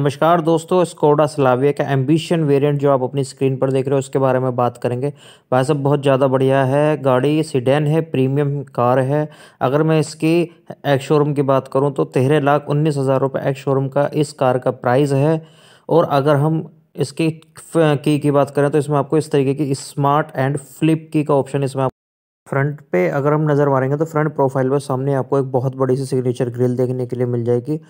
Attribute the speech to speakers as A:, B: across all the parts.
A: नमस्कार दोस्तों स्कोडा सलाविया का एम्बिशन वेरिएंट जो आप अपनी स्क्रीन पर देख रहे हो उसके बारे में बात करेंगे भाई साहब बहुत ज़्यादा बढ़िया है गाड़ी सीडेन है प्रीमियम कार है अगर मैं इसकी एक्स शोरूम की बात करूं तो तेरह लाख उन्नीस हज़ार रुपये एक्स शोरूम का इस कार का प्राइस है और अगर हम इसकी की की बात करें तो इसमें आपको इस तरीके की स्मार्ट एंड फ्लिप की का ऑप्शन इसमें फ्रंट पे अगर हम नज़र मारेंगे तो फ्रंट प्रोफाइल पर सामने आपको एक बहुत बड़ी सी सिग्नेचर ग्रिल देखने के लिए मिल जाएगी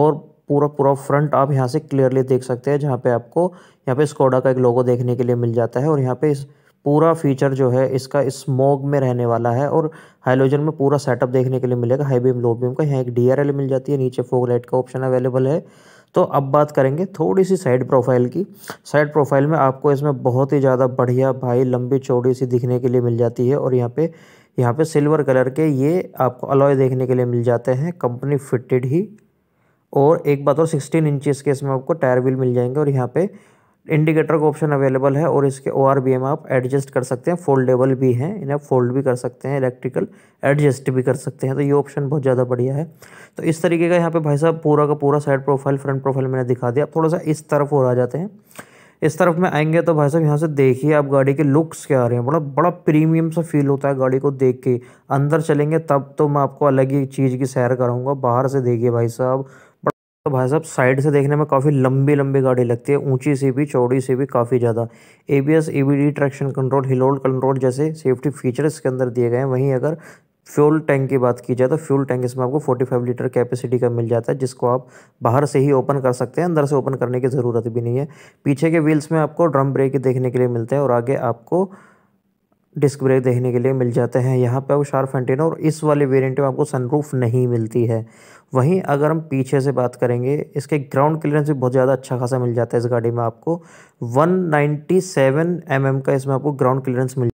A: और पूरा पूरा फ्रंट आप यहाँ से क्लियरली देख सकते हैं जहाँ पे आपको यहाँ पे स्कोडा का एक लोगो देखने के लिए मिल जाता है और यहाँ पे इस पूरा फीचर जो है इसका स्मोक में रहने वाला है और हाइलोजन में पूरा सेटअप देखने के लिए मिलेगा हाई बीम लो बीम का यहाँ एक डी मिल जाती है नीचे फोक लाइट का ऑप्शन अवेलेबल है तो अब बात करेंगे थोड़ी सी साइड प्रोफाइल की साइड प्रोफाइल में आपको इसमें बहुत ही ज़्यादा बढ़िया भाई लंबी चौड़ी सी दिखने के लिए मिल जाती है और यहाँ पे यहाँ पे सिल्वर कलर के ये आपको अलॉय देखने के लिए मिल जाते हैं कंपनी फिटेड ही और एक बात और सिक्सटीन इंचज़ के इसमें आपको टायर व्हील मिल जाएंगे और यहाँ पे इंडिकेटर का ऑप्शन अवेलेबल है और इसके ओ आर बी एम आप एडजस्ट कर सकते हैं फोल्डेबल भी हैं इन्हें फोल्ड भी कर सकते हैं इलेक्ट्रिकल एडजस्ट भी कर सकते हैं तो ये ऑप्शन बहुत ज़्यादा बढ़िया है तो इस तरीके का यहाँ पे भाई साहब पूरा का पूरा साइड प्रोफाइल फ्रंट प्रोफाइल मैंने दिखा दिया थोड़ा सा इस तरफ और आ जाते हैं इस तरफ में आएंगे तो भाई साहब यहाँ से देखिए आप गाड़ी के लुक्स क्या आ रहे हैं बड़ा बड़ा प्रीमियम सा फील होता है गाड़ी को देख के अंदर चलेंगे तब तो मैं आपको अलग ही चीज़ की सैर कराऊंगा बाहर से देखिए भाई साहब तो भाई साहब साइड से देखने में काफ़ी लंबी लंबी गाड़ी लगती है ऊंची से भी चौड़ी से भी काफ़ी ज़्यादा A B S B D traction control hill hold control जैसे सेफ्टी फीचर्स के अंदर दिए गए हैं वहीं अगर फ्यूल टैंक की बात की जाए तो फ्यूल टैंक इसमें आपको 45 लीटर कैपेसिटी का मिल जाता है जिसको आप बाहर से ही ओपन कर सकते हैं अंदर से ओपन करने की ज़रूरत भी नहीं है पीछे के व्हील्स में आपको ड्रम ब्रेक देखने के लिए मिलते हैं और आगे आपको डिस्क ब्रेक देखने के लिए मिल जाते हैं यहाँ पर वो शार्प एंटीना और इस वाले वेरिएंट में आपको सनरूफ नहीं मिलती है वहीं अगर हम पीछे से बात करेंगे इसके ग्राउंड क्लियरेंस भी बहुत ज़्यादा अच्छा खासा मिल जाता है इस गाड़ी में आपको 197 नाइन्टी mm का इसमें आपको ग्राउंड क्लियरेंस मिल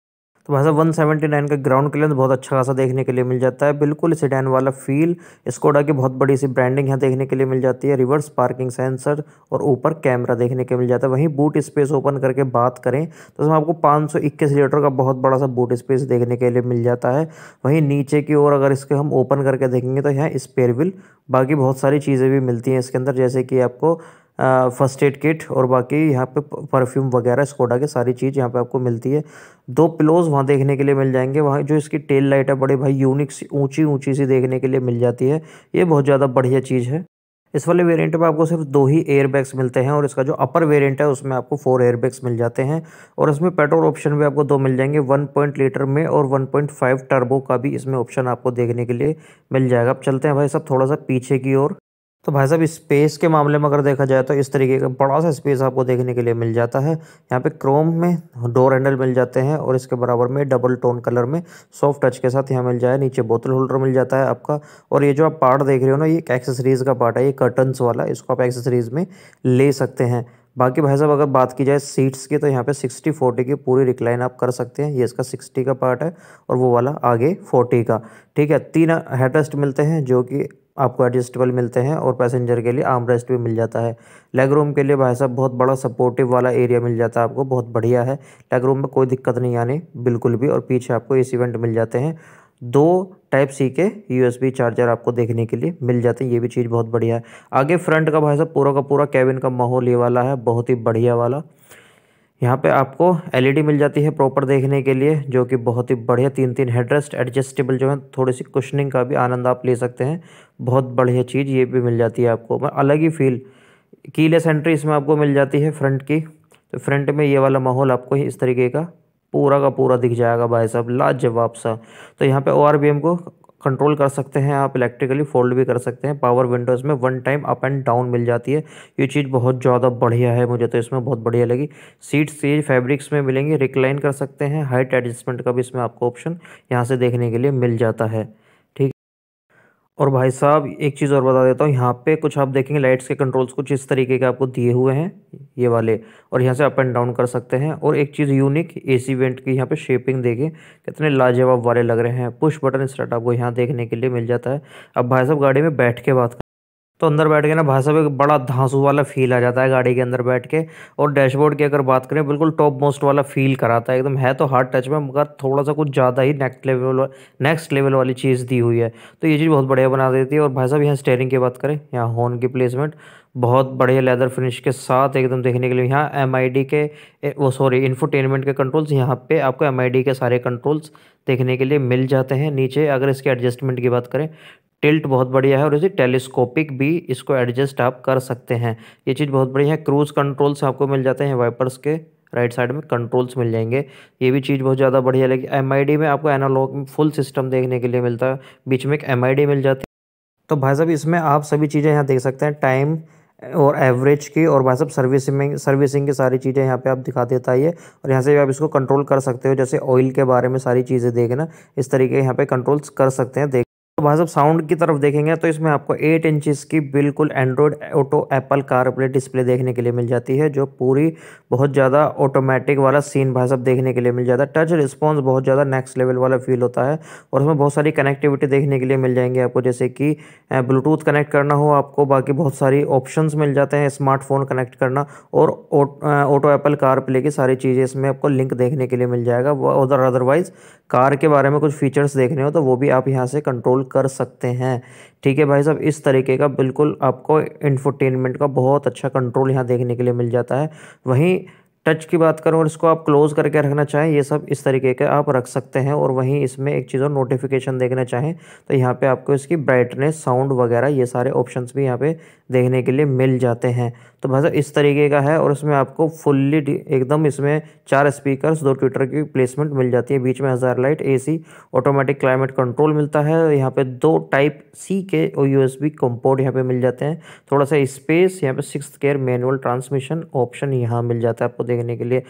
A: तो भाई साहब वन सेवेंटी नाइन का ग्राउंड क्लियरेंस बहुत अच्छा खासा देखने के लिए मिल जाता है बिल्कुल सीडैन वाला फील स्कोडा की बहुत बड़ी सी ब्रांडिंग यहाँ देखने के लिए मिल जाती है रिवर्स पार्किंग सेंसर और ऊपर कैमरा देखने के मिल जाता है वहीं बूट स्पेस ओपन करके बात करें तो इसमें आपको पाँच लीटर का बहुत बड़ा सा बूट स्पेस देखने के लिए मिल जाता है वहीं नीचे की ओर अगर इसके हम ओपन करके देखेंगे तो यहाँ स्पेयरविल बाकी बहुत सारी चीज़ें भी मिलती हैं इसके अंदर जैसे कि आपको फर्स्ट एड किट और बाकी यहाँ पे परफ्यूम वगैरह स्कोडा के सारी चीज़ यहाँ पे आपको मिलती है दो पिलोज वहाँ देखने के लिए मिल जाएंगे वहाँ जो इसकी टेल लाइट है बड़े भाई यूनिक ऊंची ऊँची सी देखने के लिए मिल जाती है ये बहुत ज़्यादा बढ़िया चीज़ है इस वाले वेरिएंट में आपको सिर्फ दो ही एयरबैग्स मिलते हैं और इसका जो अपर वेरिएंट है उसमें आपको फोर एयरबैग्स मिल जाते हैं और इसमें पेट्रोल ऑप्शन भी आपको दो मिल जाएंगे वन पॉइंट लीटर में और वन पॉइंट फाइव टर्बो का भी इसमें ऑप्शन आपको देखने के लिए मिल जाएगा अब चलते हैं भाई साहब थोड़ा सा पीछे की ओर तो भाई साहब स्पेस के मामले में अगर देखा जाए तो इस तरीके का बड़ा सा स्पेस आपको देखने के लिए मिल जाता है यहाँ पे क्रोम में डोर हैंडल मिल जाते हैं और इसके बराबर में डबल टोन कलर में सॉफ्ट टच के साथ यहाँ मिल जाए नीचे बोतल होल्डर मिल जाता है आपका और ये जो आप पार्ट देख रहे हो ना ये एक एक्सेसरीज़ का पार्ट है ये कर्टन्स वाला इसको आप एक्सेसरीज़ में ले सकते हैं बाकी भाई साहब अगर बात की जाए सीट्स की तो यहाँ पे 60 40 की पूरी रिक्लाइन आप कर सकते हैं ये इसका 60 का पार्ट है और वो वाला आगे 40 का ठीक है तीन हेडरेस्ट मिलते हैं जो कि आपको एडजस्टेबल मिलते हैं और पैसेंजर के लिए आर्म रेस्ट भी मिल जाता है लेग रूम के लिए भाई साहब बहुत बड़ा सपोर्टिव वाला एरिया मिल जाता है आपको बहुत बढ़िया है लेग रूम में कोई दिक्कत नहीं आनी बिल्कुल भी और पीछे आपको एसी वेंट मिल जाते हैं दो टाइप सी के यूएसबी चार्जर आपको देखने के लिए मिल जाते हैं ये भी चीज़ बहुत बढ़िया है आगे फ्रंट का भाई साहब पूरा का पूरा कैबिन का माहौल ये वाला है बहुत ही बढ़िया वाला यहाँ पे आपको एलईडी e मिल जाती है प्रॉपर देखने के लिए जो कि बहुत ही बढ़िया तीन तीन हेडरेस्ट एडजस्टेबल जो है थोड़ी सी कुशनिंग का भी आनंद आप ले सकते हैं बहुत बढ़िया चीज़ ये भी मिल जाती है आपको अलग ही फील कीलेस एंट्री इसमें आपको मिल जाती है फ्रंट की तो फ्रंट में ये वाला माहौल आपको इस तरीके का पूरा का पूरा दिख जाएगा भाई साहब लाजवाब सा तो यहाँ पे ओ को कंट्रोल कर सकते हैं आप इलेक्ट्रिकली फोल्ड भी कर सकते हैं पावर विंडोज़ में one time up and down मिल जाती है ये चीज़ बहुत ज़्यादा बढ़िया है मुझे तो इसमें बहुत बढ़िया लगी सीट्स ये फैब्रिक्स में मिलेंगी रिक्लाइन कर सकते हैं हाइट एडजस्टमेंट का भी इसमें आपको ऑप्शन यहाँ से देखने के लिए मिल जाता है और भाई साहब एक चीज़ और बता देता हूँ यहाँ पे कुछ आप देखेंगे लाइट्स के कंट्रोल्स कुछ इस तरीके के आपको दिए हुए हैं ये वाले और यहाँ से अप एंड डाउन कर सकते हैं और एक चीज़ यूनिक एसी वेंट की यहाँ पे शेपिंग देखें कितने लाजवाब वाले लग रहे हैं पुश बटन स्टार्ट आपको यहाँ देखने के लिए मिल जाता है अब भाई साहब गाड़ी में बैठ के बात तो अंदर बैठ के ना भाई साहब एक बड़ा धांसू वाला फील आ जाता है गाड़ी के अंदर बैठ के और डैशबोर्ड की अगर बात करें बिल्कुल टॉप मोस्ट वाला फील कराता है एकदम है तो हार्ड टच में मगर थोड़ा सा कुछ ज़्यादा ही नेक्स्ट लेवल नेक्स्ट लेवल वाली चीज़ दी हुई है तो ये चीज़ बहुत बढ़िया बना देती है और भाई साहब यहाँ स्टेयरिंग की बात करें यहाँ हॉर्न की प्लेसमेंट बहुत बढ़िया लेदर फिनिश के साथ एकदम देखने के लिए यहाँ एम के वो सॉरी इन्फोटेनमेंट के कंट्रोल्स यहाँ पे आपको एम के सारे कंट्रोल्स देखने के लिए मिल जाते हैं नीचे अगर इसके एडजस्टमेंट की बात करें टिल्ट बहुत बढ़िया है और इसे टेलीस्कोपिक भी इसको एडजस्ट आप कर सकते हैं ये चीज़ बहुत बढ़िया है क्रूज़ कंट्रोल्स आपको मिल जाते हैं वाइपर्स के राइट साइड में कंट्रोल्स मिल जाएंगे ये भी चीज़ बहुत ज़्यादा बढ़िया लगी एम में आपको एनालॉग फुल सिस्टम देखने के लिए मिलता है बीच में एक एम मिल जाती है तो भाई साहब इसमें आप सभी चीज़ें यहाँ देख सकते हैं टाइम और एवरेज की और भाई साहब सर्विसिंग सर्विसिंग की सारी चीज़ें यहाँ पे आप दिखा देता है और यहाँ से भी आप इसको कंट्रोल कर सकते हो जैसे ऑयल के बारे में सारी चीज़ें देखना इस तरीके यहाँ पे कंट्रोल्स कर सकते हैं देख भाई साहब साउंड की तरफ देखेंगे तो इसमें आपको एट इंचज़ की बिल्कुल Android auto Apple CarPlay display देखने के लिए मिल जाती है जो पूरी बहुत ज़्यादा ऑटोमेटिक वाला सीन भाई साहब देखने के लिए मिल जाता है टच रिस्पॉन्स बहुत ज़्यादा नेक्स्ट लेवल वाला फील होता है और उसमें बहुत सारी कनेक्टिविटी देखने के लिए मिल जाएंगे आपको जैसे कि ब्लूटूथ कनेक्ट करना हो आपको बाकी बहुत सारी ऑप्शन मिल जाते हैं स्मार्टफोन कनेक्ट करना और ऑटो एप्पल कार प्ले की सारी चीज़ें इसमें आपको लिंक देखने के लिए मिल जाएगा और अदरवाइज़ कार के बारे में कुछ फीचर्स देखने हो तो वो भी आप यहाँ से कंट्रोल कर सकते हैं ठीक है भाई साहब इस तरीके का बिल्कुल आपको इंफोटेनमेंट का बहुत अच्छा कंट्रोल यहाँ देखने के लिए मिल जाता है वहीं टच की बात करूँ और इसको आप क्लोज़ करके रखना चाहें ये सब इस तरीके के आप रख सकते हैं और वहीं इसमें एक चीज़ और नोटिफिकेशन देखना चाहें तो यहाँ पे आपको इसकी ब्राइटनेस साउंड वगैरह ये सारे ऑप्शंस भी यहाँ पे देखने के लिए मिल जाते हैं तो भाई साहब इस तरीके का है और इसमें आपको फुल्ली एकदम इसमें चार स्पीकर दो ट्विटर की प्लेसमेंट मिल जाती है बीच में hazard light a automatic climate control मिलता है यहाँ पर दो टाइप सी के और यूएसबी कंपोर्ट यहाँ पे मिल जाते हैं थोड़ा सा स्पेस यहाँ पर six gear manual transmission option यहाँ मिल जाता है आपको देखने के लिए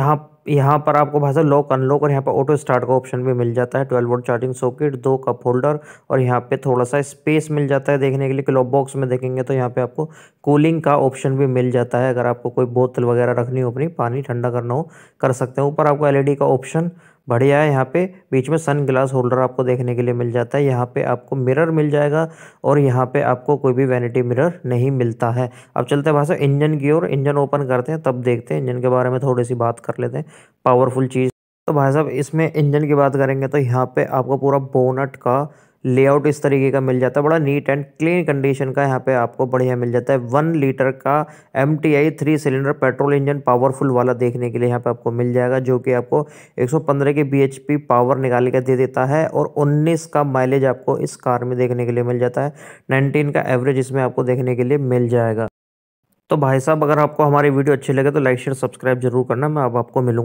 A: यहाँ यहाँ पर आपको भाई साहब लॉक अनलॉक और यहाँ पर ऑटो स्टार्ट का ऑप्शन भी मिल जाता है ट्वेल्व वोल्ट चार्जिंग सॉकेट दो कप होल्डर और यहाँ पे थोड़ा सा स्पेस मिल जाता है देखने के लिए क्लॉप बॉक्स में देखेंगे तो यहाँ पे आपको कूलिंग का ऑप्शन भी मिल जाता है अगर आपको कोई बोतल वगैरह रखनी हो अपनी पानी ठंडा करना हो कर सकते हैं ऊपर आपको एल का ऑप्शन बढ़िया है यहाँ पे बीच में सन ग्लास होल्डर आपको देखने के लिए मिल जाता है यहाँ पे आपको मिरर मिल जाएगा और यहाँ पे आपको कोई भी वैनिटी मिरर नहीं मिलता है अब चलते हैं भाषा इंजन की ओर इंजन ओपन करते हैं तब देखते हैं इंजन के बारे में थोड़ी सी बात कर लेते हैं पावरफुल चीज़ तो भाई साहब इसमें इंजन की बात करेंगे तो यहाँ पे आपको पूरा बोनट का लेआउट इस तरीके का मिल जाता है बड़ा नीट एंड क्लीन कंडीशन का यहाँ पे आपको बढ़िया मिल जाता है वन लीटर का M T I three cylinder petrol engine powerful वाला देखने के लिए यहाँ पे आपको मिल जाएगा जो कि आपको 115 के बी पावर निकाल के दे देता है और 19 का माइलेज आपको इस कार में देखने के लिए मिल जाता है नाइनटीन का एवरेज इसमें आपको देखने के लिए मिल जाएगा तो भाई साहब अगर आपको हमारी वीडियो अच्छी लगे तो लाइक शेयर सब्सक्राइब जरूर करना मैं अब आपको मिलूँगा